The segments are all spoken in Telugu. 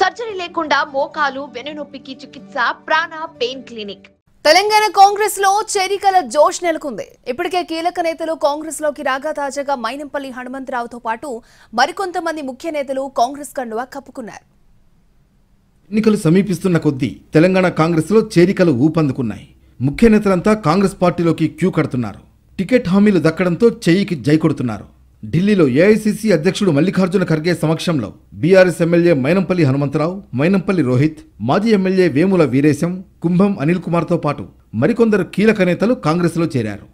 సర్జరీ లేకుండా మోకాలు వెనునొప్పికి చికిత్స ప్రాణ పెయిన్ క్లినిక్ తెలంగాణ కాంగ్రెస్ లో చేరికల జోష్ నెలకొంది ఇప్పటికే కీలక నేతలు కాంగ్రెస్ లోకి రాగా తాజాగా మైనంపల్లి హనుమంతరావుతో పాటు మరికొంతమంది ముఖ్య నేతలు కాంగ్రెస్ కండువా కప్పుకున్నారు ఎన్నికలు సమీపిస్తున్న కొద్దీ తెలంగాణ కాంగ్రెస్ లో చేరికలు ఊపందుకున్నాయి ముఖ్య నేతలంతా కాంగ్రెస్ పార్టీలోకి క్యూ కడుతున్నారు టికెట్ హామీలు దక్కడంతో చేయికి జై కొడుతున్నారు ఢిల్లీలో ఏఐసిసి అధ్యక్షుడు మల్లికార్జున ఖర్గే సమక్షంలో బీఆర్ఎస్ ఎమ్మెల్యే మైనంపల్లి హనుమంతరావు మైనంపల్లి రోహిత్ మాజీ ఎమ్మెల్యే వేముల వీరేశం కుంభం అనిల్ కుమార్తో పాటు మరికొందరు కీలక నేతలు కాంగ్రెస్లో చేరారు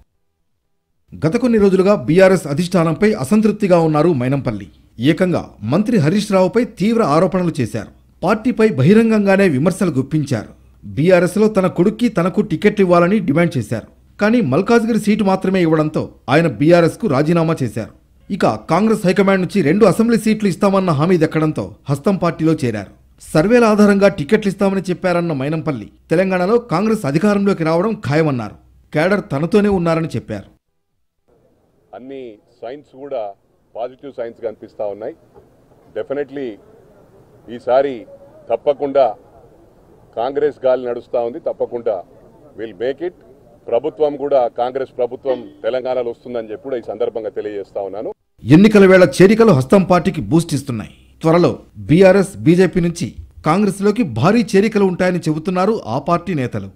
గత కొన్ని రోజులుగా బీఆర్ఎస్ అధిష్టానంపై అసంతృప్తిగా ఉన్నారు మైనంపల్లి ఏకంగా మంత్రి హరీష్ రావుపై తీవ్ర ఆరోపణలు చేశారు పార్టీపై బహిరంగంగానే విమర్శలు గుప్పించారు బీఆర్ఎస్లో తన కొడుక్కి తనకు టికెట్ ఇవ్వాలని డిమాండ్ చేశారు కానీ మల్కాజ్గిరి సీటు మాత్రమే ఇవ్వడంతో ఆయన బీఆర్ఎస్కు రాజీనామా చేశారు ఇక కాంగ్రెస్ హైకమాండ్ నుంచి రెండు అసెంబ్లీ సీట్లు ఇస్తామన్న హామీ దక్కడంతో హస్తం పార్టీలో చేరారు సర్వేల ఆధారంగా టికెట్లు ఇస్తామని చెప్పారన్న మైనంపల్లి తెలంగాణలో కాంగ్రెస్ అధికారంలోకి రావడం ఖాయమన్నారు కేడర్ తనతోనే ఉన్నారని చెప్పారు అన్ని సైన్స్ కూడా పాజిటివ్ సైన్స్ కనిపిస్తూ ఉన్నాయి డెఫినెట్లీ ఈసారి తప్పకుండా కాంగ్రెస్ గాలి నడుస్తూ ఉంది తప్పకుండా విల్ మేక్ ఇట్ ప్రభుత్వం కూడా కాంగ్రెస్ ప్రభుత్వం తెలంగాణలో వస్తుందని చెప్పి కూడా ఈ సందర్భంగా తెలియజేస్తా ఉన్నాను ఎన్నికల వేళ చేరికలు హస్తం పార్టీకి బూస్ట్ ఇస్తున్నాయి త్వరలో బీఆర్ఎస్ బీజేపీ నుంచి కాంగ్రెస్లోకి భారీ చేరికలు ఉంటాయని చెబుతున్నారు ఆ పార్టీ నేతలు